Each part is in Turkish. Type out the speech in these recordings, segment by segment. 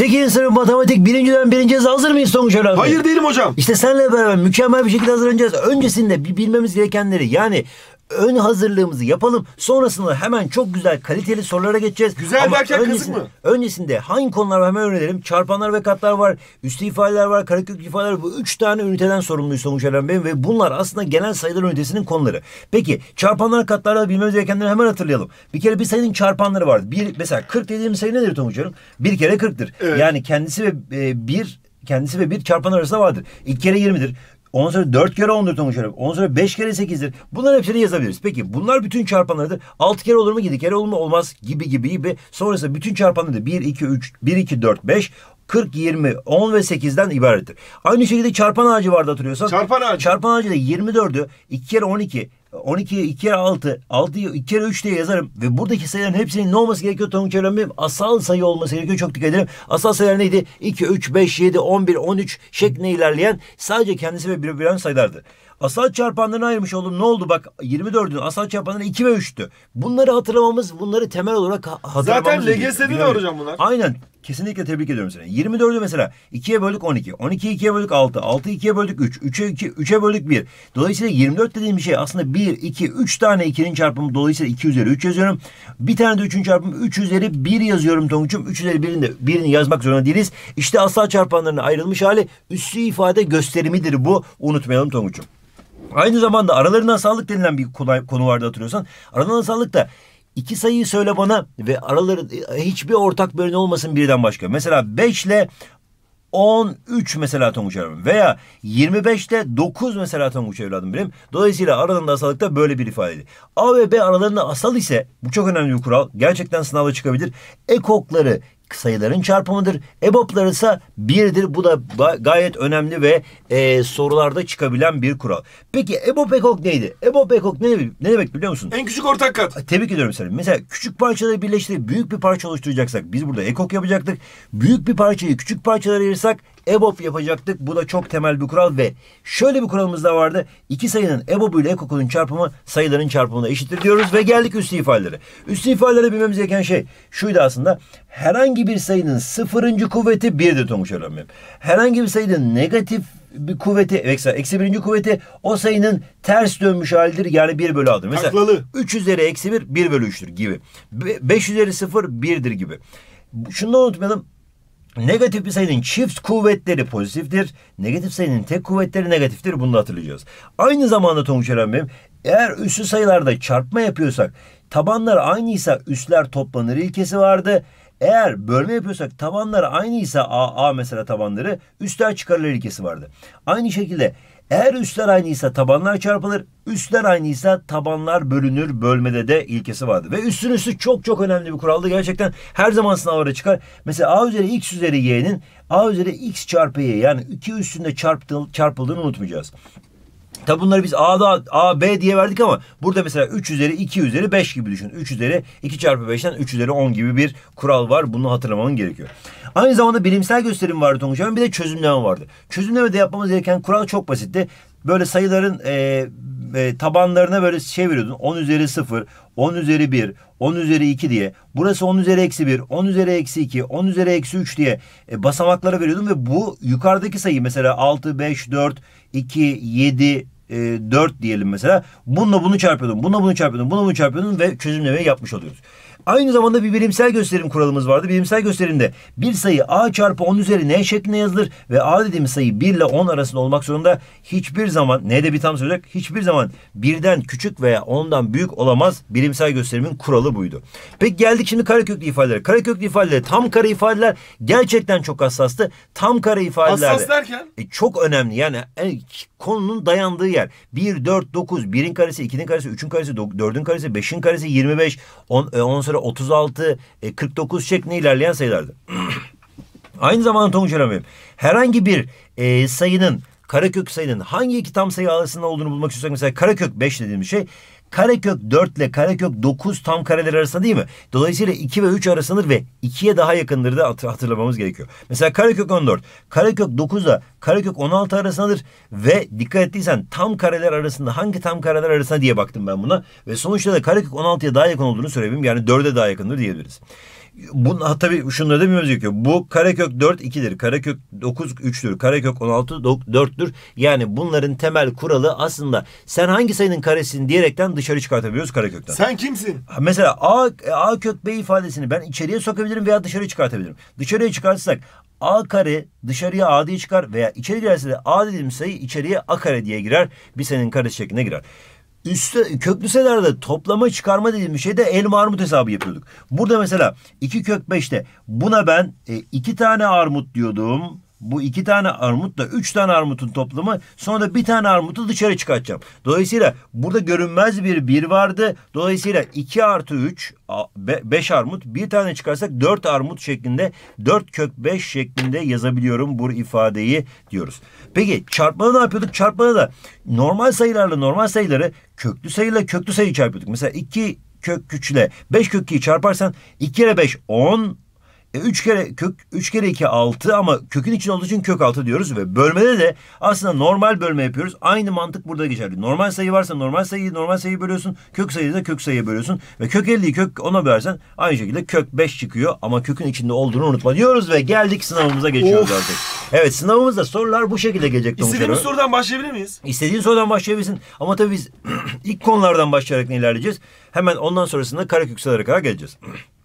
8. sınıf matematik birinciden birinciye hazır mıyız sonuç olarak? Hayır değilim hocam. İşte senle beraber mükemmel bir şekilde hazırlanacağız. Öncesinde bir bilmemiz gerekenleri yani ön hazırlığımızı yapalım. Sonrasında hemen çok güzel kaliteli sorulara geçeceğiz. Güzel Ama derken öncesinde, kızık mı? Öncesinde hangi konuları hemen öğrenelim. Çarpanlar ve katlar var. Üstü ifadeler var. Karakök ifadeler Bu üç tane üniteden sorumluyuz Sonuç Eren Bey. Ve bunlar aslında genel sayılar ünitesinin konuları. Peki çarpanlar katlarla bilmemiz gerekenleri hemen hatırlayalım. Bir kere bir sayının çarpanları vardı. Bir, mesela 40 dediğimiz sayı nedir Tomuç Hanım? Bir kere 40'tır. Evet. Yani kendisi ve e, bir kendisi ve bir çarpan arasında vardır. İlk kere 20'dir. Ondan sonra 4 kere 14 olmuş olarak. Ondan sonra 5 kere 8'dir. Bunların hepsini yazabiliriz. Peki bunlar bütün çarpanlardır. 6 kere olur mu 7 kere olur mu olmaz gibi gibi gibi. Sonrasında bütün çarpanları 1, 2, 3, 1, 2, 4, 5. 40, 20, 10 ve 8'den ibarettir. Aynı şekilde çarpan ağacı vardı hatırlıyorsan. Çarpan ağacı. Çarpan ağacı da 24'ü 2 kere 12, 12, 2 kere 6, 6, 2 kere 3 diye yazarım. Ve buradaki sayıların hepsinin ne olması gerekiyor? Tanım çevremim asal sayı olması gerekiyor. Çok dikkat edelim. Asal sayılar neydi? 2, 3, 5, 7, 11, 13 şeklinde ilerleyen sadece kendisi ve birbirinden sayılardı. Asal çarpanlarını ayırmış oldum. Ne oldu bak 24'ün asal çarpanları 2 ve 3'tü. Bunları hatırlamamız, bunları temel olarak hatırlamamız Zaten LGS'de de var hocam bunlar. Aynen. Kesinlikle tebrik ediyorum seni. 24'ü mesela 2'ye böldük 12. 12'yi 2'ye böldük 6. 6'yı 2'ye böldük 3. 3'e 2, 3'e böldük 1. Dolayısıyla 24 dediğim şey aslında 1, 2, 3 tane 2'nin çarpımı. Dolayısıyla 2 üzeri 3 yazıyorum. Bir tane de 3'ün çarpımı 3 üzeri 1 yazıyorum Tonguç'um. 3 üzeri 1'ini de birini yazmak zorunda değiliz. İşte asal çarpanlarına ayrılmış hali üssü ifade gösterimidir bu. Unutmayalım Tonguç'um. Aynı zamanda aralarından sağlık denilen bir konu vardı hatırlıyorsan. Aralarından sağlık da İki sayıyı söyle bana ve araları e, hiçbir ortak bölün olmasın birden başka. Mesela 5 ile 13 mesela tonguç evladım veya 25 ile 9 mesela tonguç evladım birim. Dolayısıyla aralarında asalıkta böyle bir ifadeydi. A ve B aralarında asal ise bu çok önemli bir kural. Gerçekten sınavda çıkabilir. Ekokları sayıların çarpımıdır. EBOB'lar ise birdir. Bu da gayet önemli ve e, sorularda çıkabilen bir kural. Peki EBOB ekok neydi? EBOB ekok ne, ne demek biliyor musun? En küçük ortak kat. Tebrik ediyorum seni. Mesela küçük parçaları birleştirip büyük bir parça oluşturacaksak biz burada ekok yapacaktık. Büyük bir parçayı küçük parçalara ayırsak EBOB yapacaktık. Bu da çok temel bir kural ve şöyle bir kuralımız da vardı. İki sayının EBOB ile ekokunun çarpımı sayıların çarpımına eşittir diyoruz ve geldik üstü ifadelere. Üstü ifadelere bilmemiz gereken şey şuydu aslında. Herhangi bir sayının sıfırıncı kuvveti 1'dir Tonguç öğrenmem. Herhangi bir sayının negatif bir kuvveti eksi, eksi birinci kuvveti o sayının ters dönmüş halidir. Yani 1 bölü aldır. Mesela Taklalı. 3 üzeri eksi 1 1 bölü 3'tür gibi. 5 üzeri 0 1'dir gibi. Şunu da unutmayalım. Negatif bir sayının çift kuvvetleri pozitiftir. Negatif sayının tek kuvvetleri negatiftir. Bunu da hatırlayacağız. Aynı zamanda Tonguç Bey'im eğer üslü sayılarda çarpma yapıyorsak tabanlar aynıysa üsler toplanır ilkesi vardı. Eğer bölme yapıyorsak tabanlar aynıysa A, A mesela tabanları üstler çıkarılır ilkesi vardı. Aynı şekilde eğer üstler aynıysa tabanlar çarpılır, üstler aynıysa tabanlar bölünür bölmede de ilkesi vardı. Ve üstün üstü çok çok önemli bir kuraldı. Gerçekten her zaman sınavlara çıkar. Mesela a üzeri x üzeri y'nin a üzeri x çarpı y yani iki üstünde çarptı, çarpıldığını unutmayacağız. Tabi bunları biz A'da A, B diye verdik ama burada mesela 3 üzeri 2 üzeri 5 gibi düşün. 3 üzeri 2 çarpı 5'ten 3 üzeri 10 gibi bir kural var. Bunu hatırlamamın gerekiyor. Aynı zamanda bilimsel gösterim vardı Tonguç bir de çözümleme vardı. Çözümleme yapmamız gereken kural çok basitti. Böyle sayıların e, e, tabanlarına böyle çeviriyordun. 10 üzeri 0, 10 üzeri 1, 10 üzeri 2 diye. Burası 10 üzeri eksi 1, 10 üzeri eksi 2, 10 üzeri eksi 3 diye e, basamaklara veriyordun. Ve bu yukarıdaki sayı mesela 6, 5, 4, 2, 7, e, 4 diyelim mesela. Bununla bunu çarpıyordum, bununla bunu çarpıyordum, bununla bunu çarpıyordum ve çözümlemeyi yapmış oluyoruz. Aynı zamanda bir bilimsel gösterim kuralımız vardı. Bilimsel gösterimde bir sayı a çarpı 10 üzeri n şeklinde yazılır ve a dediğimiz sayı 1 ile 10 arasında olmak zorunda. Hiçbir zaman n de bir tam sayı söyleyecek. Hiçbir zaman birden küçük veya ondan büyük olamaz. Bilimsel gösterimin kuralı buydu. Peki geldik şimdi kareköklü ifadelere. Kareköklü ifadeler, tam kare ifadeler gerçekten çok hassastı. Tam kare ifadeler. Hassas derken? E, çok önemli yani e, konunun dayandığı yer. 1, 4, 9, 1'in karesi, 2'nin karesi, 3'ün karesi, 4'ün karesi, 5'in karesi, 25, 10, e, 10 sonra sonra 36, e, 49 şeklinde ilerleyen sayılardı. Aynı zamanda Tonguç Hocam herhangi bir e, sayının karekök sayının hangi iki tam sayı arasında olduğunu bulmak istiyorsak mesela karekök 5 dediğimiz şey Karekök 4 ile karekök 9 tam kareler arasında değil mi? Dolayısıyla 2 ve 3 arasındır ve 2'ye daha yakındır da hatırlamamız gerekiyor. Mesela karekök 14, karekök 9 ile karekök 16 arasındadır ve dikkat ettiysen tam kareler arasında hangi tam kareler arasında diye baktım ben buna ve sonuçta da karekök 16'ya daha yakın olduğunu söyleyebilirim. Yani 4'e daha yakındır diyebiliriz bunu tabii şunu da dememiz gerekiyor. Bu karekök 4 2'dir. Karekök 9 3'tür. Karekök 16 4'tür. Yani bunların temel kuralı aslında sen hangi sayının karesini diyerekten dışarı çıkartabiliyoruz karekökten. Sen kimsin? Mesela A, A kök B ifadesini ben içeriye sokabilirim veya dışarı çıkartabilirim. Dışarıya çıkartırsak A kare dışarıya A diye çıkar veya içeri girerse de A dediğim sayı içeriye A kare diye girer. Bir senin karesi şeklinde girer üstü köklüselerde toplama çıkarma dediğim şeyde elma armut hesabı yapıyorduk. Burada mesela 2 kök 5'te buna ben 2 e, iki tane armut diyordum. Bu iki tane armutla üç tane armutun toplamı sonra da bir tane armutu dışarı çıkartacağım. Dolayısıyla burada görünmez bir bir vardı. Dolayısıyla iki artı üç beş armut bir tane çıkarsak dört armut şeklinde dört kök beş şeklinde yazabiliyorum bu ifadeyi diyoruz. Peki çarpmada ne yapıyorduk? Çarpmada da normal sayılarla normal sayıları köklü sayıyla köklü sayı çarpıyorduk. Mesela iki kök 3 ile 5 kök 2'yi çarparsan 2 ile 5 10 3 e, kere kök 3 kere 2 6 ama kökün içinde olduğu için kök 6 diyoruz ve bölmede de aslında normal bölme yapıyoruz. Aynı mantık burada geçerli. Normal sayı varsa normal sayıyı normal sayıyı bölüyorsun. Kök sayıyı da kök sayıyı bölüyorsun ve kök 50'yi kök 10'a bölersen aynı şekilde kök 5 çıkıyor ama kökün içinde olduğunu unutma diyoruz ve geldik sınavımıza geçiyoruz of. artık. Evet sınavımızda sorular bu şekilde gelecek. İstediğimiz sorudan başlayabilir miyiz? İstediğin sorudan başlayabilirsin ama tabii biz ilk konulardan başlayarak ilerleyeceğiz. Hemen ondan sonrasında karekök sayılara kadar geleceğiz.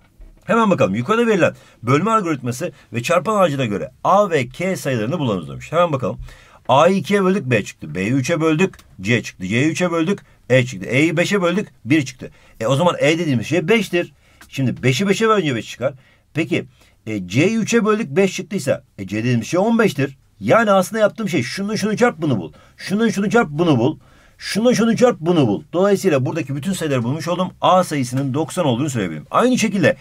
Hemen bakalım. Yukarıda verilen bölme algoritması ve çarpan ağacına göre A ve K sayılarını bulanız demiş. Hemen bakalım. A'yı 2'ye böldük B çıktı. B'yi 3'e böldük C çıktı. C'yi 3'e böldük E çıktı. E'yi 5'e böldük 1 çıktı. E o zaman E dediğimiz şey 5'tir. Şimdi 5'i 5'e bölünce 5 çıkar. Peki e, C'yi 3'e böldük 5 çıktıysa e, C dediğimiz şey 15'tir. Yani aslında yaptığım şey şunun şunu çarp bunu bul. Şunun şunu çarp bunu bul. Şunun şunu çarp bunu bul. Dolayısıyla buradaki bütün sayıları bulmuş oldum. A sayısının 90 olduğunu söyleyebilirim. Aynı şekilde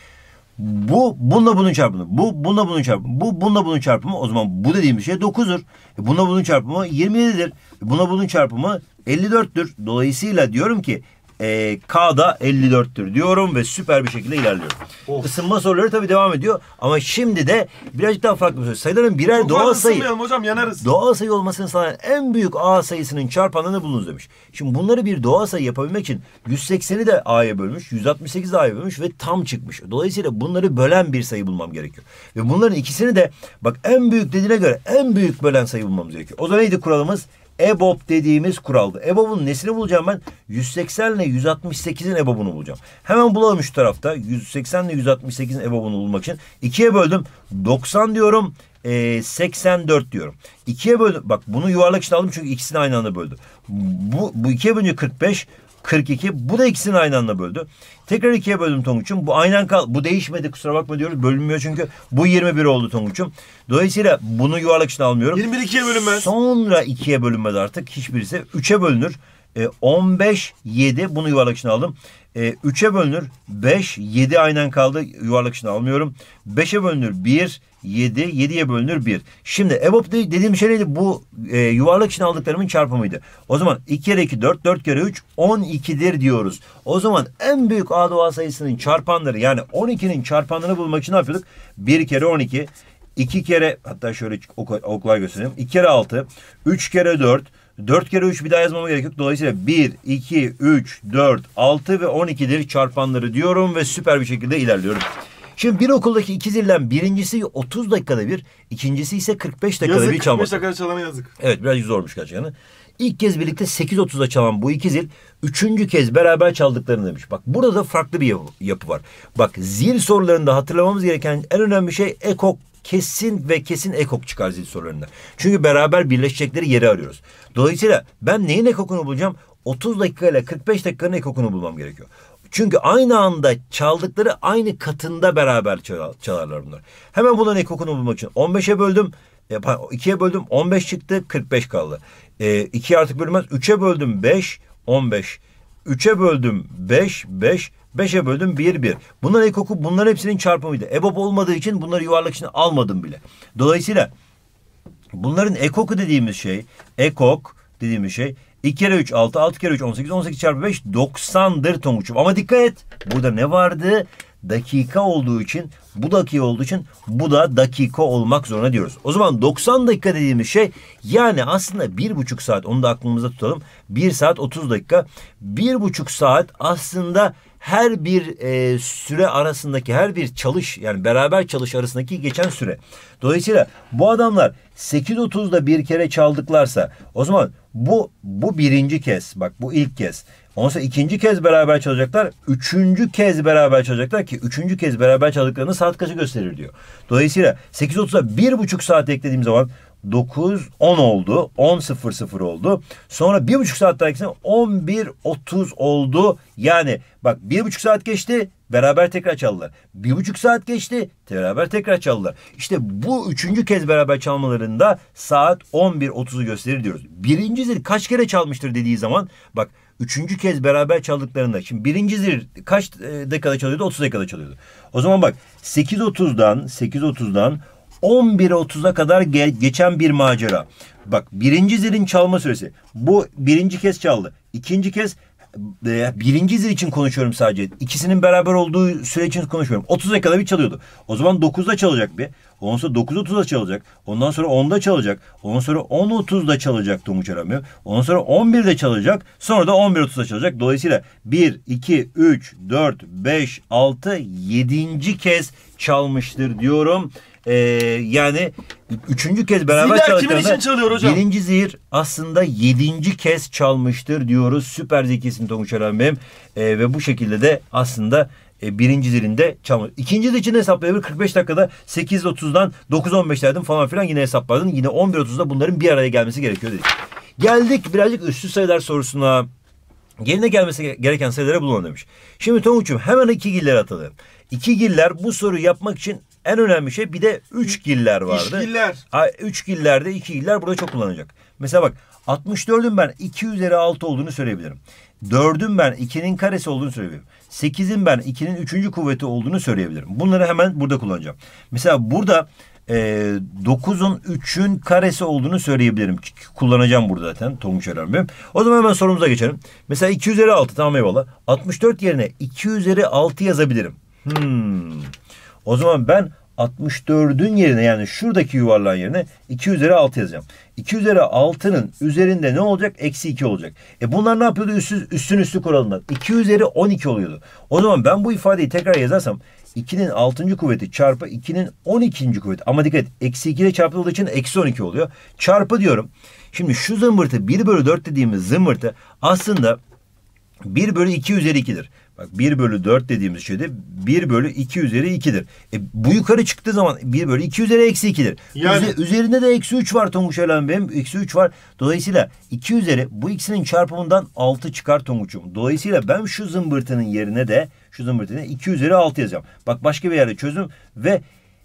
bu bununla bunun çarpımı. Bu bununla bunun çarpımı. Bu bununla bunun çarpımı. O zaman bu dediğimiz şey 9'ur. E bununla bunun çarpımı 27'dir. E bununla bunun çarpımı 54'tür. Dolayısıyla diyorum ki e, ee, K da 54'tür diyorum ve süper bir şekilde ilerliyorum. Of. Isınma soruları tabii devam ediyor ama şimdi de birazcık daha farklı bir soru. Sayıların birer Çok doğal sayı. hocam yanarız. Doğal sayı olmasını sağlayan en büyük A sayısının çarpanını bulunuz demiş. Şimdi bunları bir doğal sayı yapabilmek için 180'i de A'ya bölmüş, 168 de A'ya bölmüş ve tam çıkmış. Dolayısıyla bunları bölen bir sayı bulmam gerekiyor. Ve bunların ikisini de bak en büyük dediğine göre en büyük bölen sayı bulmamız gerekiyor. O da neydi kuralımız? EBOB dediğimiz kuraldı. EBOB'un nesini bulacağım ben? 180 ile 168'in EBOB'unu bulacağım. Hemen bulalım şu tarafta. 180 ile 168'in EBOB'unu bulmak için. 2'ye böldüm. 90 diyorum. E, ee, 84 diyorum. 2'ye böldüm. Bak bunu yuvarlak içine aldım çünkü ikisini aynı anda böldü. Bu, bu 2'ye bölünce 45. 42. Bu da ikisini aynı anda böldü. Tekrar ikiye böldüm Tonguç'um. Bu aynen kal bu değişmedi kusura bakma diyoruz. Bölünmüyor çünkü. Bu 21 oldu Tonguç'um. Dolayısıyla bunu yuvarlak için almıyorum. 21 ikiye bölünmez. Sonra ikiye bölünmez artık. Hiçbirisi. 3'e bölünür. E, 15, 7 bunu yuvarlak için aldım. E, 3'e bölünür 5, 7 aynen kaldı yuvarlak içine almıyorum. 5'e bölünür 1, 7, 7'ye bölünür 1. Şimdi EBOB dediğim şey neydi? Bu e, yuvarlak içine aldıklarımın çarpımıydı. O zaman 2 kere 2 4, 4 kere 3 12'dir diyoruz. O zaman en büyük A doğal sayısının çarpanları yani 12'nin çarpanlarını bulmak için ne yapıyorduk? 1 kere 12, 2 kere hatta şöyle ok oklar göstereyim. 2 kere 6, 3 kere 4, 4 kere 3 bir daha yazmama gerek yok. Dolayısıyla 1, 2, 3, 4, 6 ve 12'dir çarpanları diyorum ve süper bir şekilde ilerliyorum. Şimdi bir okuldaki iki zilden birincisi 30 dakikada bir, ikincisi ise 45 dakikada yazık, bir çalması. Yazık 45 dakikada çalana yazık. Evet biraz zormuş gerçekten. İlk kez birlikte 8.30'da çalan bu iki zil üçüncü kez beraber çaldıklarını demiş. Bak burada da farklı bir yapı, yapı var. Bak zil sorularında hatırlamamız gereken en önemli şey ekok kesin ve kesin ekok çıkar zil sorularında. Çünkü beraber birleşecekleri yeri arıyoruz. Dolayısıyla ben neyin ekokunu bulacağım? 30 dakika ile 45 dakikanın ekokunu bulmam gerekiyor. Çünkü aynı anda çaldıkları aynı katında beraber çalarlar bunlar. Hemen bunların ekokunu bulmak için 15'e böldüm. 2'ye e, böldüm 15 çıktı 45 kaldı. E, artık bölünmez 3'e böldüm 5 15. 3'e böldüm 5, 5, 5'e böldüm 1, 1. Bunların ekoku bunların hepsinin çarpımıydı. EBOB olmadığı için bunları yuvarlak içine almadım bile. Dolayısıyla bunların ekoku dediğimiz şey, ekok dediğimiz şey 2 kere 3 6, 6 kere 3 18, 18 çarpı 5 90'dır Tonguç'um. Ama dikkat et burada ne vardı? dakika olduğu için bu dakika olduğu için bu da dakika olmak zorunda diyoruz. O zaman 90 dakika dediğimiz şey yani aslında bir buçuk saat onu da aklımızda tutalım. Bir saat 30 dakika. bir buçuk saat aslında her bir e, süre arasındaki her bir çalış yani beraber çalış arasındaki geçen süre. Dolayısıyla bu adamlar 8.30'da bir kere çaldıklarsa o zaman bu bu birinci kez bak bu ilk kez Ondan ikinci kez beraber çalacaklar. Üçüncü kez beraber çalacaklar ki üçüncü kez beraber çaldıklarını saat kaçı gösterir diyor. Dolayısıyla 8.30'a bir buçuk saat eklediğim zaman 9, 10 oldu. 10.00 oldu. Sonra bir buçuk saat daha ekledim. 11.30 oldu. Yani bak bir buçuk saat geçti. Beraber tekrar çaldılar. Bir buçuk saat geçti. Beraber tekrar çaldılar. İşte bu üçüncü kez beraber çalmalarında saat 11.30'u gösterir diyoruz. Birinci zil kaç kere çalmıştır dediği zaman bak Üçüncü kez beraber çaldıklarında. Şimdi birinci zil kaç e, dakikada çalıyordu? 30 dakikada çalıyordu. O zaman bak 8.30'dan 8.30'dan 11.30'a kadar ge- geçen bir macera. Bak birinci zilin çalma süresi. Bu birinci kez çaldı. İkinci kez e, birinci zil için konuşuyorum sadece. İkisinin beraber olduğu süre için konuşuyorum 30 dakikada bir çalıyordu. O zaman 9'da çalacak bir. Ondan sonra 9.30'da çalacak. Ondan sonra 10'da çalacak. Ondan sonra 10.30'da çalacak Tonguç Aramıyor. Ondan sonra 11'de çalacak. Sonra da 11.30'da çalacak. Dolayısıyla 1, 2, 3, 4, 5, 6, 7. kez çalmıştır diyorum e, yani üçüncü kez beraber Ziller çaldıklarında kimin için çalıyor hocam? birinci zihir aslında yedinci kez çalmıştır diyoruz. Süper zekisin Tonguç Alan Bey'im. E, ve bu şekilde de aslında e, birinci zilinde çalmış. İkinci zil için hesaplayabilir. 45 dakikada 8.30'dan 9.15'lerden falan filan yine hesapladın. Yine 11.30'da bunların bir araya gelmesi gerekiyor dedik. Geldik birazcık üstü sayılar sorusuna. Yerine gelmesi gereken sayılara bulun demiş. Şimdi Tonguç'um hemen iki giller atalım. İki giller bu soruyu yapmak için en önemli şey bir de üç giller vardı. İşgiller. Ha, üç gillerde iki giller burada çok kullanılacak. Mesela bak 64'ün ben 2 üzeri 6 olduğunu söyleyebilirim. 4'ün ben 2'nin karesi olduğunu söyleyebilirim. 8'in ben 2'nin 3. kuvveti olduğunu söyleyebilirim. Bunları hemen burada kullanacağım. Mesela burada e, 9'un 3'ün karesi olduğunu söyleyebilirim. Kullanacağım burada zaten Tonguç Öğrenmem. O zaman hemen sorumuza geçelim. Mesela 2 üzeri 6 tamam eyvallah. 64 yerine 2 üzeri 6 yazabilirim. Hmm. O zaman ben 64'ün yerine yani şuradaki yuvarlan yerine 2 üzeri 6 yazacağım. 2 üzeri 6'nın üzerinde ne olacak? Eksi 2 olacak. E bunlar ne yapıyordu? Üstün üstün üstü kuralından. 2 üzeri 12 oluyordu. O zaman ben bu ifadeyi tekrar yazarsam 2'nin 6. kuvveti çarpı 2'nin 12. kuvveti. Ama dikkat Eksi 2 ile çarpıldığı için eksi 12 oluyor. Çarpı diyorum. Şimdi şu zımbırtı 1 bölü 4 dediğimiz zımbırtı aslında 1 bölü 2 üzeri 2'dir. Bak 1 bölü 4 dediğimiz şeyde 1 bölü 2 üzeri 2'dir. E, bu yukarı çıktığı zaman 1 bölü 2 üzeri eksi 2'dir. Yani... Üze, üzerinde de eksi 3 var Tonguç Elen benim Eksi 3 var. Dolayısıyla 2 üzeri bu ikisinin çarpımından 6 çıkar Tonguç'um. Dolayısıyla ben şu zımbırtının yerine de şu zımbırtının 2 üzeri 6 yazacağım. Bak başka bir yerde çözüm ve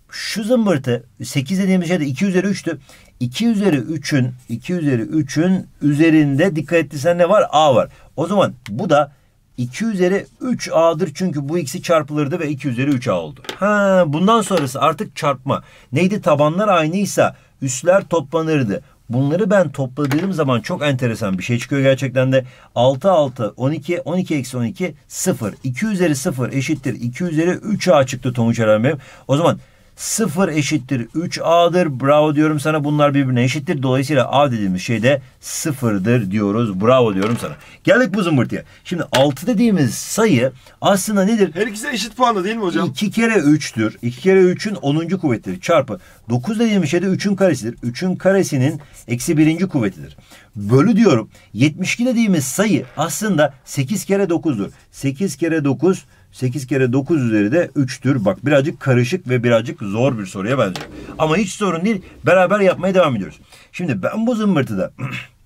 şu zımbırtı 8 dediğimiz şey de 2 üzeri 3'tü. 2 üzeri 3'ün 2 üzeri 3'ün üzerinde dikkat ettiysen ne var? A var. O zaman bu da 2 üzeri 3a'dır çünkü bu x'i çarpılırdı ve 2 üzeri 3a oldu. Ha, bundan sonrası artık çarpma. Neydi tabanlar aynıysa üsler toplanırdı. Bunları ben topladığım zaman çok enteresan bir şey çıkıyor gerçekten de. 6 6 12 12 eksi 12 0. 2 üzeri 0 eşittir. 2 üzeri 3a çıktı Tonguç Eren benim. O zaman 0 eşittir 3A'dır. Bravo diyorum sana. Bunlar birbirine eşittir. Dolayısıyla A dediğimiz şey de 0'dır diyoruz. Bravo diyorum sana. Geldik bu zımbırtıya. Şimdi 6 dediğimiz sayı aslında nedir? Her ikisi eşit puanlı değil mi hocam? 2 kere 3'tür. 2 kere 3'ün 10. kuvvetleri çarpı 9 dediğimiz şey de 3'ün karesidir. 3'ün karesinin eksi 1. kuvvetidir. Bölü diyorum. 72 dediğimiz sayı aslında 8 kere 9'dur. 8 kere 9 8 kere 9 üzeri de 3'tür. Bak birazcık karışık ve birazcık zor bir soruya benziyor. Ama hiç sorun değil. Beraber yapmaya devam ediyoruz. Şimdi ben bu zımbırtıda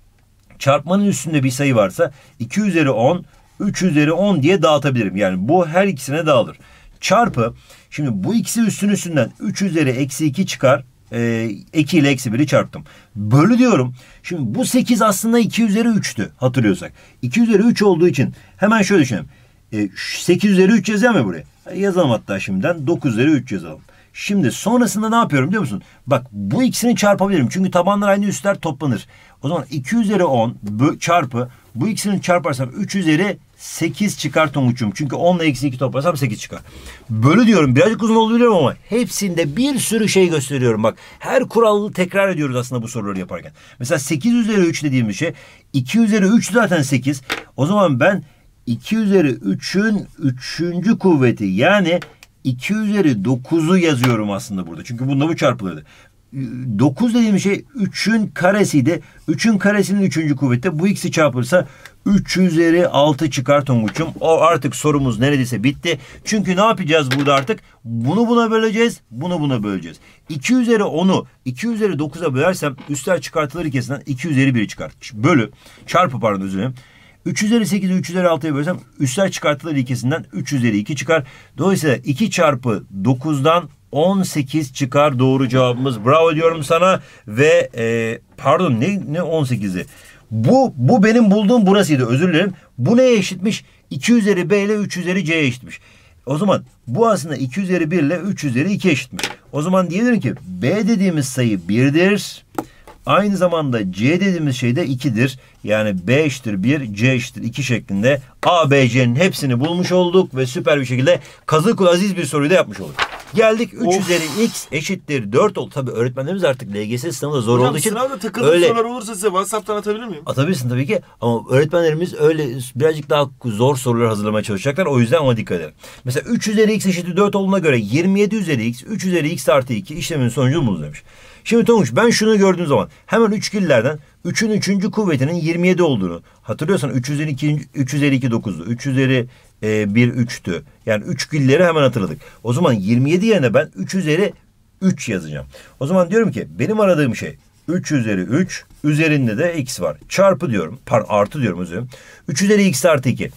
çarpmanın üstünde bir sayı varsa 2 üzeri 10, 3 üzeri 10 diye dağıtabilirim. Yani bu her ikisine dağılır. Çarpı şimdi bu ikisi üstün üstünden 3 üzeri eksi 2 çıkar. E, ee, 2 ile eksi 1'i çarptım. Bölü diyorum. Şimdi bu 8 aslında 2 üzeri 3'tü hatırlıyorsak. 2 üzeri 3 olduğu için hemen şöyle düşünelim. E, 8 üzeri 3 yazıyor mu buraya? E, yazalım hatta şimdiden 9 üzeri 3 yazalım. Şimdi sonrasında ne yapıyorum biliyor musun? Bak bu ikisini çarpabilirim. Çünkü tabanlar aynı üstler toplanır. O zaman 2 üzeri 10 çarpı bu ikisini çarparsam 3 üzeri 8 çıkar Tonguç'um. Çünkü 10 ile eksi 2 toplarsam 8 çıkar. Bölü diyorum. Birazcık uzun oldu biliyorum ama hepsinde bir sürü şey gösteriyorum. Bak her kuralı tekrar ediyoruz aslında bu soruları yaparken. Mesela 8 üzeri 3 dediğim bir şey. 2 üzeri 3 zaten 8. O zaman ben 2 üzeri 3'ün 3. kuvveti yani 2 üzeri 9'u yazıyorum aslında burada. Çünkü bunda bu çarpılıyordu. 9 dediğim şey 3'ün karesiydi. 3'ün karesinin 3. kuvvette bu ikisi çarpılırsa 3 üzeri 6 çıkar Tonguç'um. O artık sorumuz neredeyse bitti. Çünkü ne yapacağız burada artık? Bunu buna böleceğiz, bunu buna böleceğiz. 2 üzeri 10'u 2 üzeri 9'a bölersem üstler çıkartılır ikisinden 2 üzeri 1 çıkar. Bölü, çarpı pardon özür dilerim. 3 üzeri 8'i 3 üzeri 6'ya bölsem üsler çıkartılır ikisinden 3 üzeri 2 çıkar. Dolayısıyla 2 çarpı 9'dan 18 çıkar doğru cevabımız. Bravo diyorum sana ve e, pardon ne, ne 18'i? Bu, bu benim bulduğum burasıydı özür dilerim. Bu neye eşitmiş? 2 üzeri B ile 3 üzeri C'ye eşitmiş. O zaman bu aslında 2 üzeri 1 ile 3 üzeri 2 eşitmiş. O zaman diyelim ki B dediğimiz sayı 1'dir. Aynı zamanda C dediğimiz şey de 2'dir. Yani B eşittir 1, C eşittir 2 şeklinde A, B, C'nin hepsini bulmuş olduk ve süper bir şekilde kazı aziz bir soruyu da yapmış olduk. Geldik 3 of. üzeri x eşittir 4 oldu. Tabii öğretmenlerimiz artık LGS sınavında zor Hocam, olduğu için. Sınavda takıldığım öyle... sorular olursa size WhatsApp'tan atabilir miyim? Atabilirsin tabii ki ama öğretmenlerimiz öyle birazcık daha zor sorular hazırlamaya çalışacaklar. O yüzden ona dikkat edin. Mesela 3 üzeri x eşittir 4 olduğuna göre 27 üzeri x, 3 üzeri x artı 2 işlemin sonucunu bulun demiş. Şimdi Tonguç ben şunu gördüğüm zaman hemen üç üçgillerden üçün üçüncü kuvvetinin 27 olduğunu hatırlıyorsan 352 352 9'du. 3 üzeri e, 1 3'tü. Yani üç üçgilleri hemen hatırladık. O zaman 27 yerine ben 3 üzeri 3 yazacağım. O zaman diyorum ki benim aradığım şey 3 üzeri 3 üzerinde de x var. Çarpı diyorum. Pardon artı diyorum özür dilerim. 3 üzeri x artı 2.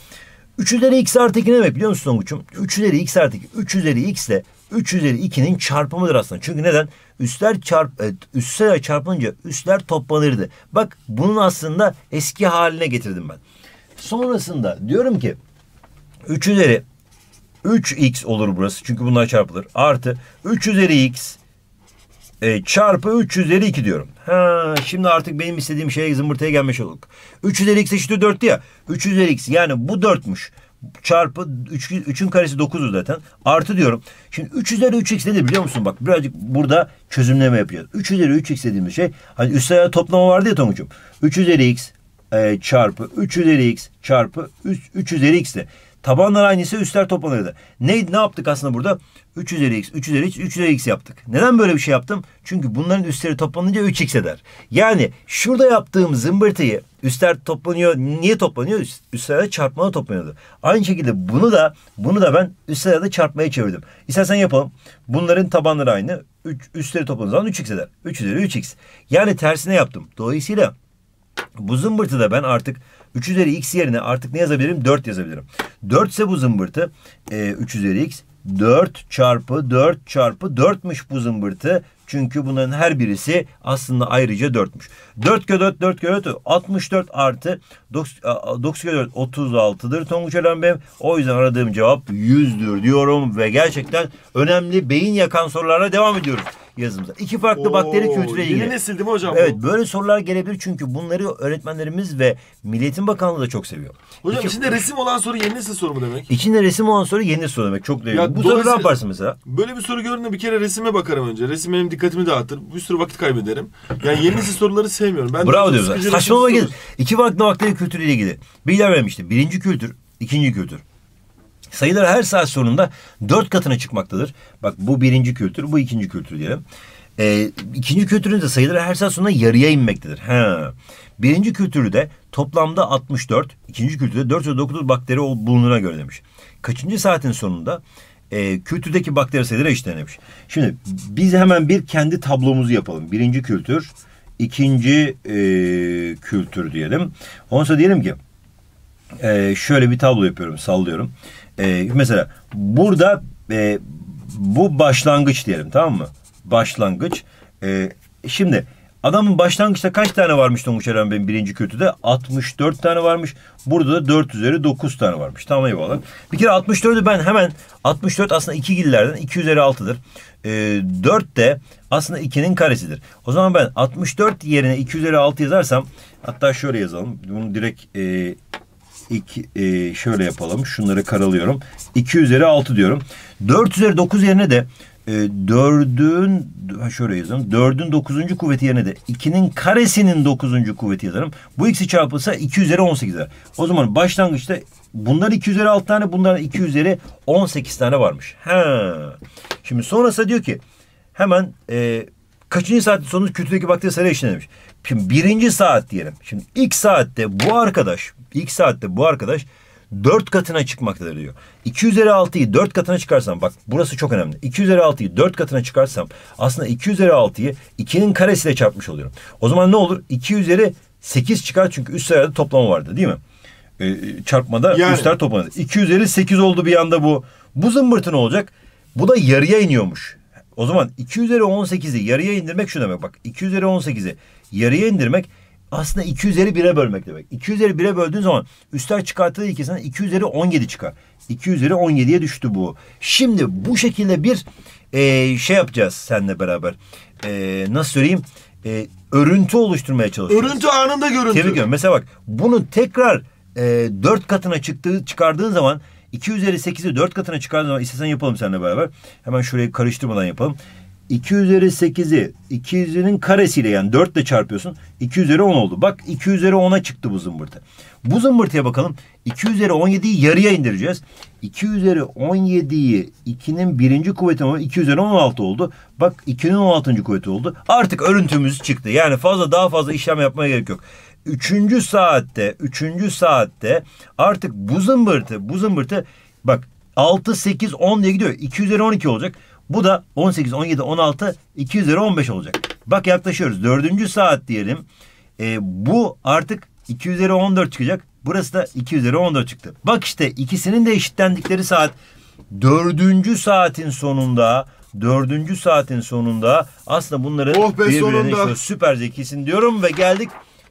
3 üzeri x artı 2 ne demek biliyor musun Tonguç'um? 3 üzeri x artı 2. 3 üzeri x ile 3 üzeri 2'nin çarpımıdır aslında. Çünkü neden? üstler çarp e, üstler çarpınca üstler toplanırdı. Bak bunun aslında eski haline getirdim ben. Sonrasında diyorum ki 3 üzeri 3x olur burası. Çünkü bunlar çarpılır. Artı 3 üzeri x e, çarpı 3 üzeri 2 diyorum. Ha, şimdi artık benim istediğim şeye zımbırtaya gelmiş olduk. 3 üzeri x eşittir 4 ya. 3 üzeri x yani bu 4'müş çarpı 3, 3'ün karesi 9'u zaten. Artı diyorum. Şimdi 3 üzeri 3x nedir biliyor musun? Bak birazcık burada çözümleme yapıyoruz 3 üzeri 3x dediğimiz şey hani üstler toplama vardı ya Tonguç'um. 3 üzeri x e, çarpı 3 üzeri x çarpı 3, 3 üzeri x de. Tabanlar aynıysa üstler toplanırdı. Neydi ne yaptık aslında burada? 3 üzeri x, 3 üzeri x, 3 üzeri x yaptık. Neden böyle bir şey yaptım? Çünkü bunların üstleri toplanınca 3x eder. Yani şurada yaptığım zımbırtıyı üstler toplanıyor. Niye toplanıyor? üstlerde çarpmada toplanıyordu. Aynı şekilde bunu da bunu da ben üstlerde çarpmaya çevirdim. İstersen yapalım. Bunların tabanları aynı. Üç, üstleri toplandığı 3x eder. 3 üzeri 3x. Yani tersine yaptım. Dolayısıyla bu zımbırtıda ben artık 3 üzeri x yerine artık ne yazabilirim? 4 yazabilirim. 4 ise bu zımbırtı e, 3 üzeri x 4 çarpı 4 çarpı 4'müş bu zımbırtı. Çünkü bunların her birisi aslında ayrıca 4'müş. 4 kö 4 4 kö 4 64 artı 9 kö 4 36'dır Tonguç Elen Bey. O yüzden aradığım cevap 100'dür diyorum ve gerçekten önemli beyin yakan sorulara devam ediyoruz yazımıza. İki farklı Oo, bakteri kültüre ilgili. Yeni nesil mi hocam? Evet böyle sorular gelebilir çünkü bunları öğretmenlerimiz ve Milliyetin Bakanlığı da çok seviyor. Hocam İki, içinde resim olan soru yeni nesil soru mu demek? İçinde resim olan soru yeni nesil soru demek. Çok değerli. Ya, bu soru ne yaparsın mesela? Böyle bir soru gördüğümde bir kere resime bakarım önce. Resim benim dikkatimi dağıtır. Bir sürü vakit kaybederim. Yani yeni nesil soruları sevmiyorum. Ben Bravo diyoruz. Saçmalama gidin. İki farklı bakteri kültürüyle ilgili. Bilgiler vermişti. Birinci kültür, ikinci kültür. Sayılar her saat sonunda dört katına çıkmaktadır. Bak bu birinci kültür, bu ikinci kültür diyelim. E, ikinci kültürün de sayıları her saat sonunda yarıya inmektedir. Ha. Birinci kültürü de toplamda 64, ikinci kültürde 409 bakteri bulunduğuna göre demiş. Kaçıncı saatin sonunda e, kültürdeki bakteri sayıları eşitlenmiş. Şimdi biz hemen bir kendi tablomuzu yapalım. Birinci kültür, ikinci e, kültür diyelim. Onsa diyelim ki e, şöyle bir tablo yapıyorum, sallıyorum. E, mesela burada e, bu başlangıç diyelim tamam mı? Başlangıç. E, şimdi adamın başlangıçta kaç tane varmış Tonguç Eren Bey'in birinci kötüde? 64 tane varmış. Burada da 4 üzeri 9 tane varmış. Tamam eyvallah. Bir kere 64'ü ben hemen 64 aslında 2 gillerden 2 üzeri 6'dır. E, 4 de aslında 2'nin karesidir. O zaman ben 64 yerine 2 üzeri 6 yazarsam hatta şöyle yazalım. Bunu direkt e, İki, e, şöyle yapalım. Şunları karalıyorum. 2 üzeri 6 diyorum. 4 üzeri 9 yerine de e, 4'ün şöyle yazalım. 4'ün 9. kuvveti yerine de 2'nin karesinin 9. kuvveti yazarım. Bu x'i çarpılsa 2 üzeri 18 er. O zaman başlangıçta bunlar 2 üzeri 6 tane bunlar 2 üzeri 18 tane varmış. He. Şimdi sonrası diyor ki hemen e, kaçıncı saatin sonunda kültürdeki bakteri sarı eşlenemiş. Şimdi birinci saat diyelim. Şimdi ilk saatte bu arkadaş, ilk saatte bu arkadaş 4 katına çıkmaktadır diyor. 2 üzeri 6'yı 4 katına çıkarsam bak burası çok önemli. 2 üzeri 6'yı 4 katına çıkarsam aslında 2 üzeri 6'yı 2'nin karesiyle çarpmış oluyorum. O zaman ne olur? 2 üzeri 8 çıkar çünkü üst sayıda toplama vardı değil mi? Ee, çarpmada yani. üstler toplanır. 2 üzeri 8 oldu bir yanda bu. Bu zımbırtı ne olacak? Bu da yarıya iniyormuş. O zaman 2 üzeri 18'i yarıya indirmek şu demek bak. 2 üzeri 18'i yarıya indirmek aslında 2 üzeri 1'e bölmek demek. 2 üzeri 1'e böldüğün zaman üstler çıkarttığı ikisinden 2 üzeri 17 çıkar. 2 üzeri 17'ye düştü bu. Şimdi bu şekilde bir e, şey yapacağız seninle beraber. E, nasıl söyleyeyim? E, örüntü oluşturmaya çalışacağız. Örüntü anında görüntü. Tebrik ediyorum. Mesela bak bunu tekrar e, 4 katına çıktığı, çıkardığın zaman 2 üzeri 8'i 4 katına çıkardığın zaman istesen yapalım seninle beraber. Hemen şurayı karıştırmadan yapalım. 2 üzeri 8'i 2 karesiyle yani 4 ile çarpıyorsun. 2 üzeri 10 oldu. Bak 2 üzeri 10'a çıktı bu zımbırtı. Bu zımbırtıya bakalım. 2 üzeri 17'yi yarıya indireceğiz. 2 üzeri 17'yi 2'nin birinci kuvveti ama 2 üzeri 16 oldu. Bak 2'nin 16. kuvveti oldu. Artık örüntümüz çıktı. Yani fazla daha fazla işlem yapmaya gerek yok. Üçüncü saatte, üçüncü saatte artık bu zımbırtı, bu zımbırtı bak 6, 8, 10 diye gidiyor. 2 üzeri 12 olacak. Bu da 18, 17, 16, 200 lira 15 olacak. Bak yaklaşıyoruz. Dördüncü saat diyelim. E, bu artık 200 lira 14 çıkacak. Burası da 2 üzeri 14 çıktı. Bak işte ikisinin de eşitlendikleri saat dördüncü saatin sonunda dördüncü saatin sonunda aslında bunların oh be, birbirine sonunda. süper zekisin diyorum ve geldik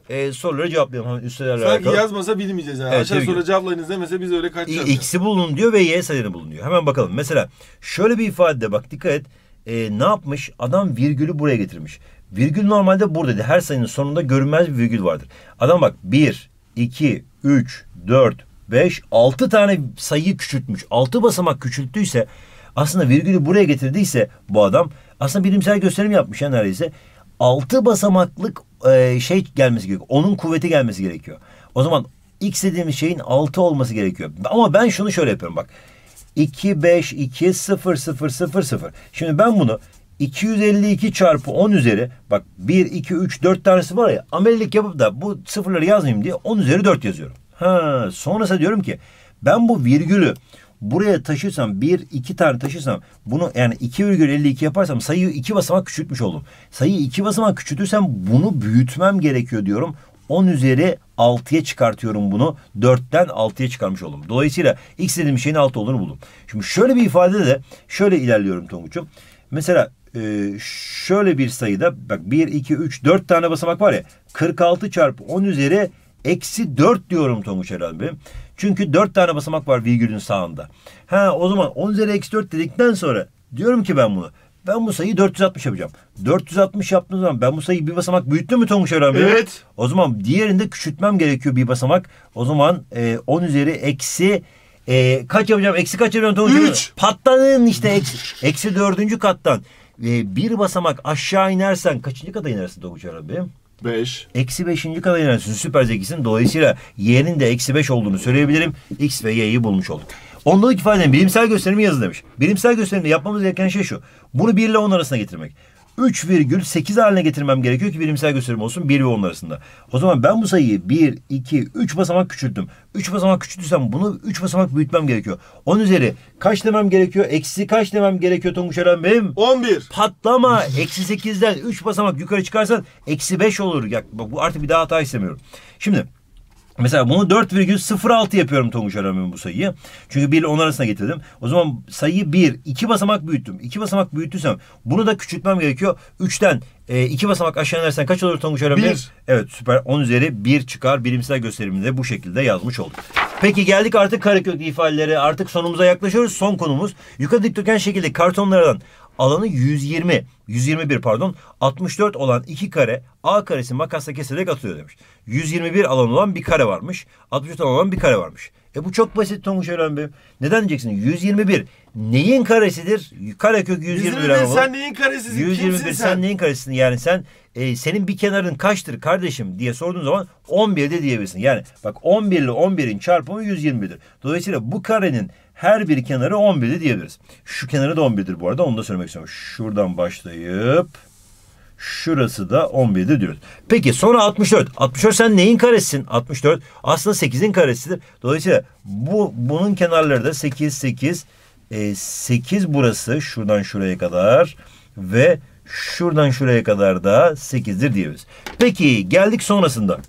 e, soruları cevaplayalım Sanki alakalı. yazmasa bilmeyeceğiz. Yani. Evet, Aşağı soru cevaplayınız demese biz öyle kaçacağız. X'i bulun diyor ve Y sayını bulun diyor. Hemen bakalım. Mesela şöyle bir ifade de bak dikkat et. E, ne yapmış? Adam virgülü buraya getirmiş. Virgül normalde buradaydı. Her sayının sonunda görünmez bir virgül vardır. Adam bak 1, 2, 3, 4, 5, 6 tane sayıyı küçültmüş. 6 basamak küçülttüyse aslında virgülü buraya getirdiyse bu adam aslında bilimsel gösterim yapmış ya neredeyse. 6 basamaklık e, şey gelmesi gerekiyor. Onun kuvveti gelmesi gerekiyor. O zaman x dediğimiz şeyin 6 olması gerekiyor. Ama ben şunu şöyle yapıyorum bak. 2, 5, 2, 0, 0, 0, 0. Şimdi ben bunu 252 çarpı 10 üzeri bak 1, 2, 3, 4 tanesi var ya amelilik yapıp da bu sıfırları yazmayayım diye 10 üzeri 4 yazıyorum. Ha, sonrasında diyorum ki ben bu virgülü buraya taşırsam bir iki tane taşırsam bunu yani virgül 52 yaparsam sayıyı iki basamak küçültmüş oldum. Sayıyı iki basamak küçültürsem bunu büyütmem gerekiyor diyorum. 10 üzeri 6'ya çıkartıyorum bunu. 4'ten 6'ya çıkarmış oldum. Dolayısıyla x dediğim şeyin 6 olduğunu buldum. Şimdi şöyle bir ifade de şöyle ilerliyorum Tonguç'um. Mesela e, şöyle bir sayıda bak 1, 2, 3, 4 tane basamak var ya. 46 çarpı 10 üzeri eksi 4 diyorum Tonguç herhalde çünkü 4 tane basamak var virgülün sağında. Ha o zaman 10 üzeri eksi 4 dedikten sonra diyorum ki ben bunu. Ben bu sayıyı 460 yapacağım. 460 yaptığım zaman ben bu sayıyı bir basamak büyüttüm mü Tonguç Öğren Evet. O zaman diğerinde küçültmem gerekiyor bir basamak. O zaman e, 10 üzeri eksi e, kaç yapacağım? Eksi kaç yapacağım Tonguç Öğren? 3. Patladın işte eksi, eksi dördüncü kattan. E, bir basamak aşağı inersen kaçıncı kata inersin Tonguç Öğren 5. Eksi 5. kara enerjisinin süper zekisin dolayısıyla y'nin de eksi 5 olduğunu söyleyebilirim. X ve y'yi bulmuş olduk. Ondalık ifadenin bilimsel gösterimi yazı demiş. Bilimsel gösterimi yapmamız gereken şey şu. Bunu 1 ile 10 arasına getirmek. 3,8 haline getirmem gerekiyor ki bilimsel gösterim olsun 1 ve 10 arasında. O zaman ben bu sayıyı 1, 2, 3 basamak küçülttüm. 3 basamak küçültürsem bunu 3 basamak büyütmem gerekiyor. 10 üzeri kaç demem gerekiyor? Eksi kaç demem gerekiyor Tonguç Eren Bey'im? 11. Patlama. Eksi 8'den 3 basamak yukarı çıkarsan eksi 5 olur. Ya, bak, bu artık bir daha hata istemiyorum. Şimdi Mesela bunu 4,06 yapıyorum Tonguç Aramı'nın bu sayıyı. Çünkü 1 ile 10 arasına getirdim. O zaman sayıyı 1, 2 basamak büyüttüm. 2 basamak büyüttüysem bunu da küçültmem gerekiyor. 3'ten 2 e, basamak aşağı inersen kaç olur Tonguç Aramı? 1. Evet süper. 10 üzeri 1 çıkar. Bilimsel gösteriminde bu şekilde yazmış olduk. Peki geldik artık karakök ifadeleri. Artık sonumuza yaklaşıyoruz. Son konumuz yukarı dikdörtgen şekilde kartonlardan alanı 120, 121 pardon 64 olan iki kare A karesi makasla keserek atılıyor demiş. 121 alan olan bir kare varmış. 64 alan olan bir kare varmış. E bu çok basit Tonguç Ölen Bey. Neden diyeceksin? 121 neyin karesidir? Karekök 121 121 alan sen neyin karesisin? 121 sen? sen neyin karesisin? Yani sen e, senin bir kenarın kaçtır kardeşim diye sorduğun zaman 11'de diyebilirsin. Yani bak 11 ile 11'in çarpımı 121'dir. Dolayısıyla bu karenin her bir kenarı 11'di diyebiliriz. Şu kenarı da 11'dir bu arada onu da söylemek istiyorum. Şuradan başlayıp şurası da 11'dir diyoruz. Peki sonra 64. 64 sen neyin karesisin? 64 aslında 8'in karesidir. Dolayısıyla bu bunun kenarları da 8 8 8 burası şuradan şuraya kadar ve şuradan şuraya kadar da 8'dir diyoruz. Peki geldik sonrasında.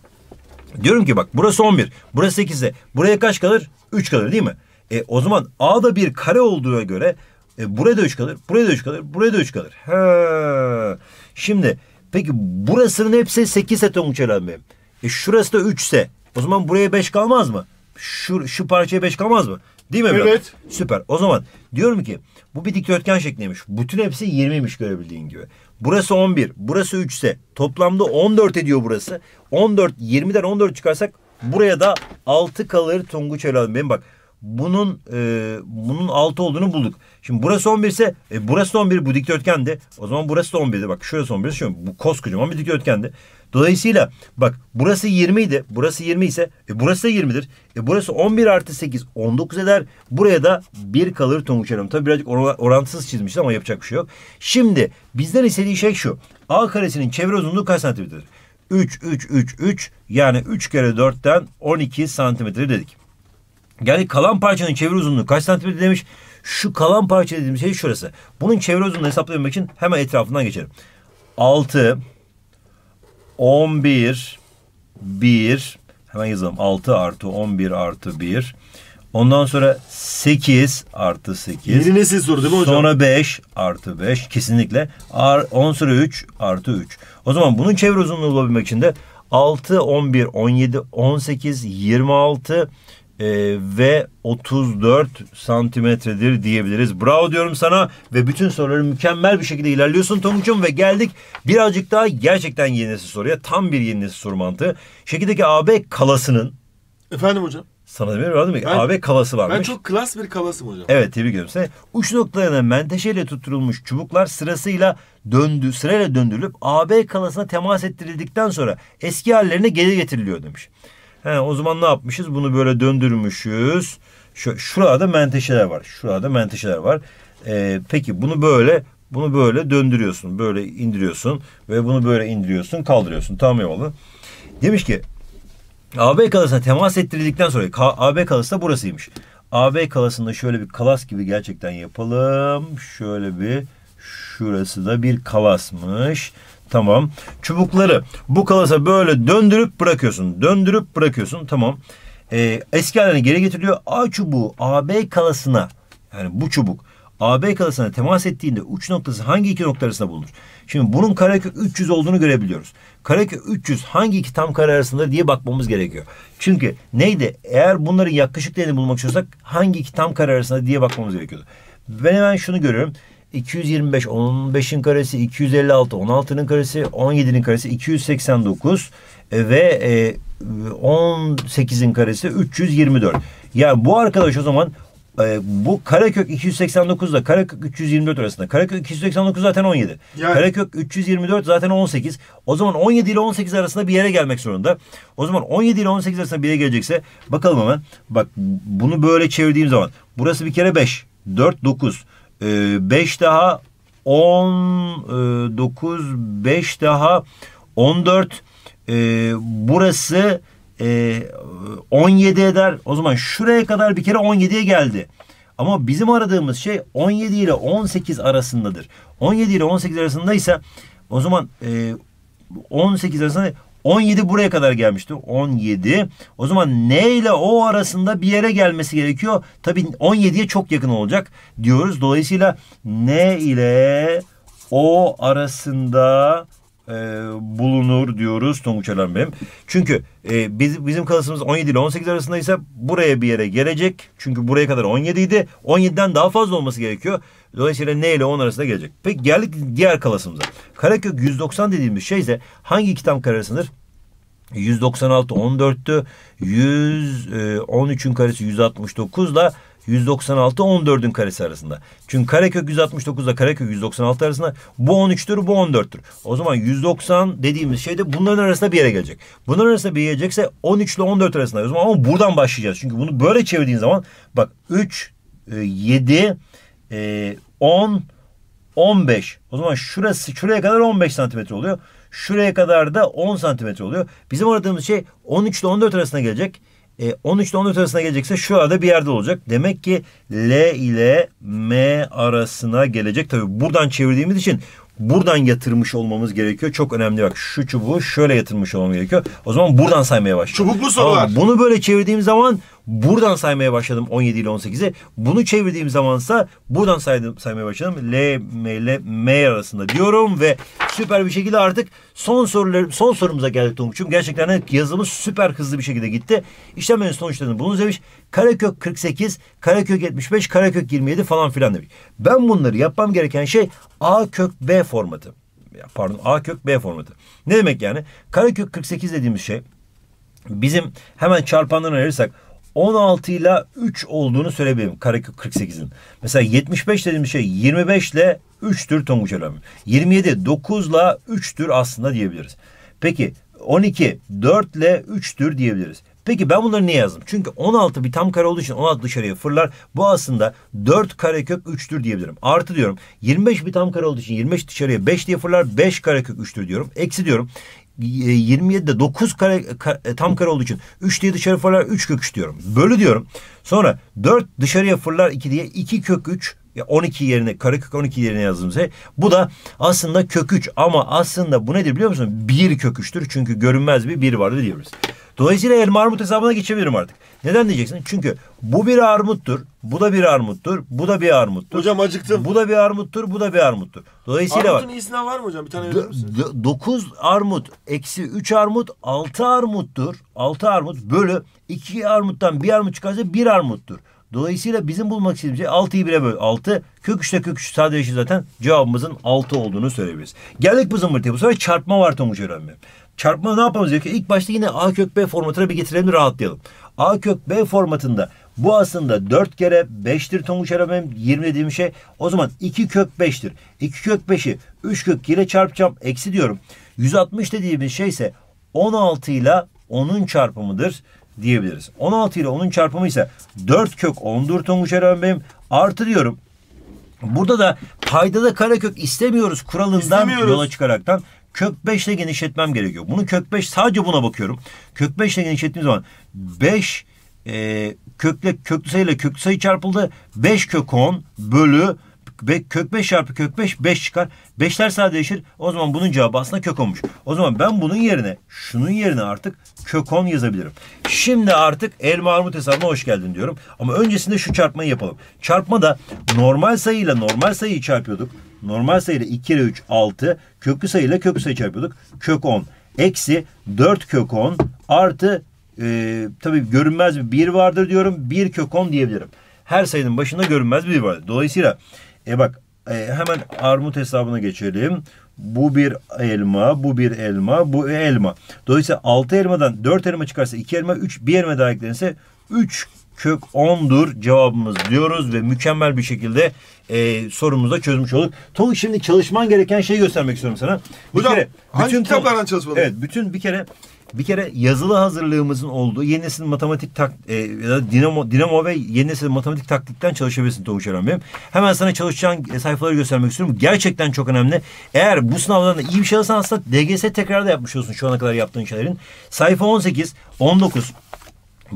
Diyorum ki bak burası 11, burası 8'de Buraya kaç kalır? 3 kalır değil mi? E, o zaman A da bir kare olduğuna göre e, buraya da 3 kalır, buraya da 3 kalır, buraya da 3 kalır. He. Şimdi peki burasının hepsi 8 seton çelenme. E şurası da 3 ise o zaman buraya 5 kalmaz mı? Şu, şu parçaya 5 kalmaz mı? Değil mi? Evet. Evladım? Süper. O zaman diyorum ki bu bir dikdörtgen şekliymiş. Bütün hepsi 20'ymiş görebildiğin gibi. Burası 11, burası 3 ise toplamda 14 ediyor burası. 14, 20'den 14 çıkarsak buraya da 6 kalır Tonguç Evladım. Benim bak bunun e, bunun altı olduğunu bulduk. Şimdi burası 11 ise e, burası da 11 bu dikdörtgendi. O zaman burası da 11'di. Bak şurası 11 şu bu koskocaman bir dikdörtgendi. Dolayısıyla bak burası 20 idi. Burası 20 ise e, burası da 20'dir. E, burası 11 artı 8 19 eder. Buraya da 1 kalır Tonguç Hanım. Tabi birazcık or orantısız çizmişti ama yapacak bir şey yok. Şimdi bizden istediği şey şu. A karesinin çevre uzunluğu kaç santimetredir? 3, 3, 3, 3 yani 3 kere 4'ten 12 santimetre dedik. Geldik kalan parçanın çeviri uzunluğu kaç santimetre demiş. Şu kalan parça dediğimiz şey şurası. Bunun çevre uzunluğunu hesaplayabilmek için hemen etrafından geçelim. 6, 11, 1, hemen yazalım. 6 artı 11 artı 1. Ondan sonra 8 artı 8. Yeni nesil soru değil mi hocam? Sonra 5 artı 5 kesinlikle. 10 sonra 3 artı 3. O zaman bunun çevre uzunluğu olabilmek için de 6, 11, 17, 18, 26, e, ve 34 santimetredir diyebiliriz. Bravo diyorum sana ve bütün soruları mükemmel bir şekilde ilerliyorsun Tonguç'um ve geldik birazcık daha gerçekten yeni nesil soruya. Tam bir yeni nesil soru mantığı. Şekildeki AB kalasının... Efendim hocam? Sana demiyorum anladın mı? Ben, AB kalası varmış. Ben çok klas bir kalasım hocam. Evet tebrik ediyorum seni. Uç noktalarına menteşeyle tutturulmuş çubuklar sırasıyla döndü, sırayla döndürülüp AB kalasına temas ettirildikten sonra eski hallerine geri getiriliyor demiş. He, o zaman ne yapmışız? Bunu böyle döndürmüşüz. Şu, şurada menteşeler var. Şurada menteşeler var. Ee, peki bunu böyle bunu böyle döndürüyorsun. Böyle indiriyorsun ve bunu böyle indiriyorsun, kaldırıyorsun. Tamam yolu. Demiş ki AB kalasına temas ettirildikten sonra AB kalası da burasıymış. AB kalasında şöyle bir kalas gibi gerçekten yapalım. Şöyle bir şurası da bir kalasmış. Tamam. Çubukları bu kalasa böyle döndürüp bırakıyorsun. Döndürüp bırakıyorsun. Tamam. Ee, eski haline geri getiriliyor. A çubuğu AB kalasına yani bu çubuk AB kalasına temas ettiğinde uç noktası hangi iki nokta arasında bulunur? Şimdi bunun karekök 300 olduğunu görebiliyoruz. Karekök 300 hangi iki tam kare arasında diye bakmamız gerekiyor. Çünkü neydi? Eğer bunların yaklaşık değerini bulmak istiyorsak hangi iki tam kare arasında diye bakmamız gerekiyordu. Ben hemen şunu görüyorum. 225 15'in karesi 256 16'nın karesi 17'nin karesi 289 ve e, 18'in karesi 324. Yani bu arkadaş o zaman e, bu karekök 289 ile Karakök 324 arasında. Karekök 289 zaten 17. Yani. Karakök 324 zaten 18. O zaman 17 ile 18 arasında bir yere gelmek zorunda. O zaman 17 ile 18 arasında bir yere gelecekse bakalım hemen. Bak bunu böyle çevirdiğim zaman burası bir kere 5, 4, 9. 5 ee, daha 19 5 e, daha 14 ee, burası 17 e, eder. O zaman şuraya kadar bir kere 17'ye geldi. Ama bizim aradığımız şey 17 ile 18 arasındadır. 17 ile 18 arasındaysa o zaman 18 e, arasında 17 buraya kadar gelmişti. 17. O zaman N ile O arasında bir yere gelmesi gerekiyor. Tabii 17'ye çok yakın olacak diyoruz. Dolayısıyla N ile O arasında e, bulunur diyoruz Tonguç Alan Bey'im. Çünkü e, biz, bizim kalasımız 17 ile 18 arasında ise buraya bir yere gelecek. Çünkü buraya kadar 17 idi. 17'den daha fazla olması gerekiyor. Dolayısıyla ne ile 10 arasında gelecek. Peki geldik diğer kalasımıza. Karakök 190 dediğimiz şey ise hangi iki tam kare 196 14'tü. 100 karesi 169 196 14'ün karesi arasında. Çünkü karekök 169 ile karekök 196 arasında bu 13'tür bu 14'tür. O zaman 190 dediğimiz şey de bunların arasında bir yere gelecek. Bunların arasında bir yere gelecekse 13 ile 14 arasında. O zaman ama buradan başlayacağız. Çünkü bunu böyle çevirdiğin zaman bak 3, 7, 10, 15. O zaman şurası şuraya kadar 15 santimetre oluyor. Şuraya kadar da 10 santimetre oluyor. Bizim aradığımız şey 13 ile 14 arasında gelecek. E, 13 ile 14 arasına gelecekse şu arada bir yerde olacak. Demek ki L ile M arasına gelecek. Tabi buradan çevirdiğimiz için buradan yatırmış olmamız gerekiyor. Çok önemli bak şu çubuğu şöyle yatırmış olmam gerekiyor. O zaman buradan saymaya başlıyor. Çubuklu sorular. Tamam, bunu böyle çevirdiğim zaman Buradan saymaya başladım 17 ile 18'e. Bunu çevirdiğim zamansa buradan saydım, saymaya başladım. L, M ile M arasında diyorum ve süper bir şekilde artık son sorular, son sorumuza geldik Tonguç'um. Gerçekten yazımız süper hızlı bir şekilde gitti. İşlem mühendisi sonuçlarını bulunuz demiş. Karakök 48, Karakök 75, Karakök 27 falan filan demiş. Ben bunları yapmam gereken şey A kök B formatı. Pardon A kök B formatı. Ne demek yani? Karakök 48 dediğimiz şey bizim hemen çarpandan ayırırsak 16 ile 3 olduğunu söyleyebilirim karekök 48'in. Mesela 75 dediğim şey 25 ile 3'tür tonguç elemanı. 27 9 ile 3'tür aslında diyebiliriz. Peki 12 4 ile 3'tür diyebiliriz. Peki ben bunları niye yazdım? Çünkü 16 bir tam kare olduğu için 16 dışarıya fırlar. Bu aslında 4 karekök 3'tür diyebilirim. Artı diyorum. 25 bir tam kare olduğu için 25 dışarıya 5 diye fırlar. 5 karekök 3'tür diyorum. Eksi diyorum. 27'de 9 kare, kare tam kare olduğu için 3 diye dışarı fırlar 3 kök 3 diyorum. Bölü diyorum. Sonra 4 dışarıya fırlar 2 diye 2 kök 3 12 yerine karekök 12 yerine yazdığımız şey. Bu da aslında kök 3 ama aslında bu nedir biliyor musun? bir kök 3'tür. Çünkü görünmez bir bir vardı diyoruz. Dolayısıyla elma armut hesabına geçebilirim artık. Neden diyeceksin? Çünkü bu bir armuttur, bu da bir armuttur, bu da bir armuttur. Hocam acıktım. Bu da bir armuttur, bu da bir armuttur. Dolayısıyla Armutun bak. iyisinden var mı hocam? Bir tane verir misin? 9 armut, eksi 3 armut, 6 armuttur. 6 armut bölü 2 armuttan bir armut çıkarsa bir armuttur. Dolayısıyla bizim bulmak istediğimiz şey 6'yı 1'e böl. 6 kök 3'te kök 3 sadece zaten cevabımızın 6 olduğunu söyleyebiliriz. Geldik bu zımbırtıya. Bu sefer çarpma var Tomuç öğrenmem. Çarpma ne yapmamız gerekiyor? İlk başta yine A kök B formatına bir getirelim rahatlayalım. A kök B formatında bu aslında 4 kere 5'tir Tonguç Aramem 20 dediğim şey. O zaman 2 kök 5'tir. 2 kök 5'i 3 kök 2 çarpacağım. Eksi diyorum. 160 dediğimiz şey ise 16 ile 10'un çarpımıdır diyebiliriz. 16 ile 10'un çarpımı ise 4 kök 14 Tonguçer Önbeyim artırıyorum. Burada da paydada karekök istemiyoruz kuralından istemiyoruz. yola çıkaraktan kök 5 ile genişletmem gerekiyor. Bunu kök 5 sadece buna bakıyorum. Kök 5 ile genişlettiğim zaman 5 e, kökle köklü sayı ile köklü sayı çarpıldı. 5 kök 10 bölü ve kök 5 çarpı kök 5 5 çıkar. 5'ler sadeleşir. O zaman bunun cevabı aslında kök olmuş. O zaman ben bunun yerine şunun yerine artık kök 10 yazabilirim. Şimdi artık elma armut hesabına hoş geldin diyorum. Ama öncesinde şu çarpmayı yapalım. Çarpma da normal sayıyla normal sayıyı çarpıyorduk. Normal sayıyla 2 kere 3 6. Köklü sayıyla köklü sayı çarpıyorduk. Kök 10. Eksi 4 kök 10 artı e, tabii görünmez bir 1 vardır diyorum. 1 kök 10 diyebilirim her sayının başında görünmez bir var. Dolayısıyla e bak e, hemen armut hesabına geçelim. Bu bir elma, bu bir elma, bu e, elma. Dolayısıyla 6 elmadan 4 elma çıkarsa 2 elma, 3 bir elma daha eklenirse 3 kök 10'dur cevabımız diyoruz ve mükemmel bir şekilde e, sorumuzu da çözmüş olduk. Toluk şimdi çalışman gereken şeyi göstermek istiyorum sana. Bir Hocam kere, hangi bütün kitaplardan çalışmadın? Evet bütün bir kere bir kere yazılı hazırlığımızın olduğu yeni nesil matematik tak, e, ya da dinamo, dinamo ve yeni nesil matematik taktikten çalışabilirsin Doğuş Eren Bey. Hemen sana çalışacağın e, sayfaları göstermek istiyorum. Gerçekten çok önemli. Eğer bu sınavdan da iyi bir şey alırsan aslında DGS tekrar da yapmış olsun şu ana kadar yaptığın şeylerin. Sayfa 18, 19,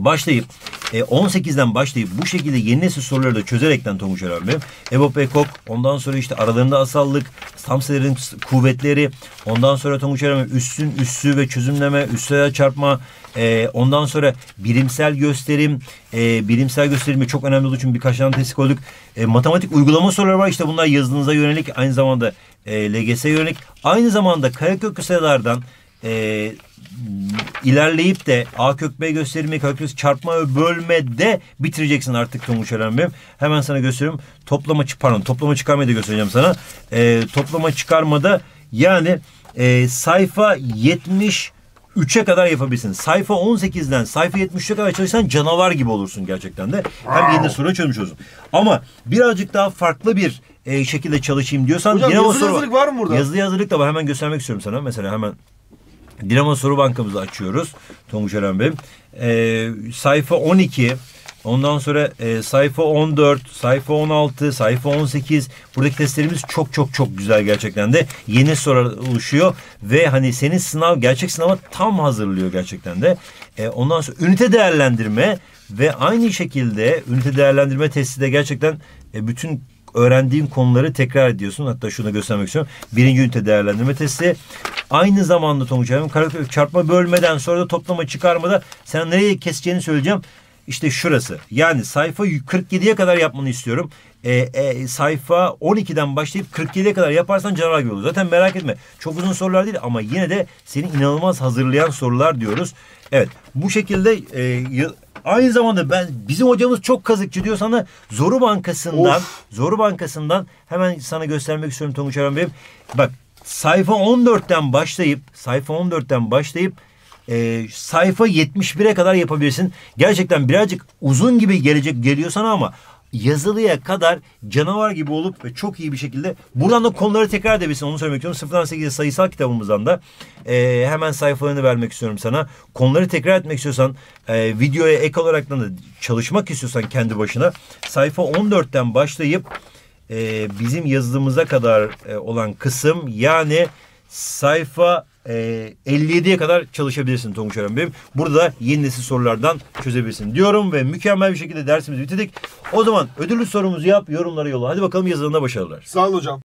başlayıp e, 18'den başlayıp bu şekilde yeni nesil soruları da çözerekten Tonguç Ören Bey, Ebo Pekok, ondan sonra işte aralarında asallık, Samselerin kuvvetleri, ondan sonra Tonguç Ören Bey, üssün üssü ve çözümleme, üssüye çarpma, e, ondan sonra bilimsel gösterim, e, bilimsel gösterimi çok önemli olduğu için birkaç tane testi koyduk. E, matematik uygulama soruları var işte bunlar yazınıza yönelik aynı zamanda e, LGS yönelik. Aynı zamanda karakök kısalardan e, ilerleyip de A kök B gösterimi, kalkülüs çarpma ve bölmede bitireceksin artık Tonguç Ölenbeyim. Hemen sana gösteriyorum. Toplama, pardon toplama çıkarmayı da göstereceğim sana. E, toplama çıkarmada yani e, sayfa 70 3'e kadar yapabilirsin. Sayfa 18'den sayfa 73'e kadar çalışsan canavar gibi olursun gerçekten de. Hem yeni sorunu çözmüş olursun. Ama birazcık daha farklı bir e, şekilde çalışayım diyorsan Hocam, yine yazılı o soru var. var mı burada? Yazılı hazırlık da var. Hemen göstermek istiyorum sana. Mesela hemen Dinamo Soru Bankamızı açıyoruz. Tonguç Eren Bey. E, ee, sayfa 12. Ondan sonra e, sayfa 14, sayfa 16, sayfa 18. Buradaki testlerimiz çok çok çok güzel gerçekten de. Yeni sorular oluşuyor ve hani senin sınav gerçek sınava tam hazırlıyor gerçekten de. E, ondan sonra ünite değerlendirme ve aynı şekilde ünite değerlendirme testi de gerçekten e, bütün öğrendiğin konuları tekrar ediyorsun. Hatta şunu göstermek istiyorum. Birinci ünite değerlendirme testi. Aynı zamanda Tonguç abim çarpma bölmeden sonra da toplama çıkarmada sen nereye keseceğini söyleyeceğim. İşte şurası. Yani sayfa 47'ye kadar yapmanı istiyorum. E, e, sayfa 12'den başlayıp 47'ye kadar yaparsan canavar gibi olur. Zaten merak etme. Çok uzun sorular değil ama yine de seni inanılmaz hazırlayan sorular diyoruz. Evet bu şekilde e, aynı zamanda ben bizim hocamız çok kazıkçı diyor sana Zoru Bankası'ndan of. Zoru Bankası'ndan hemen sana göstermek istiyorum Tonguç Aram Bey'im. Bak sayfa 14'ten başlayıp sayfa 14'ten başlayıp e, sayfa 71'e kadar yapabilirsin. Gerçekten birazcık uzun gibi gelecek geliyor sana ama yazılıya kadar canavar gibi olup ve çok iyi bir şekilde buradan da konuları tekrar edebilsin. Onu söylemek istiyorum. Sıfırdan 8'e sayısal kitabımızdan da e, hemen sayfalarını vermek istiyorum sana. Konuları tekrar etmek istiyorsan e, videoya ek olarak da çalışmak istiyorsan kendi başına sayfa 14'ten başlayıp e, bizim yazılımıza kadar e, olan kısım yani sayfa e, ee, 57'ye kadar çalışabilirsin Tonguç Öğrenbeyim. Burada yeni nesil sorulardan çözebilirsin diyorum ve mükemmel bir şekilde dersimizi bitirdik. O zaman ödüllü sorumuzu yap yorumlara yolla. Hadi bakalım yazılımda başarılar. Sağ olun hocam.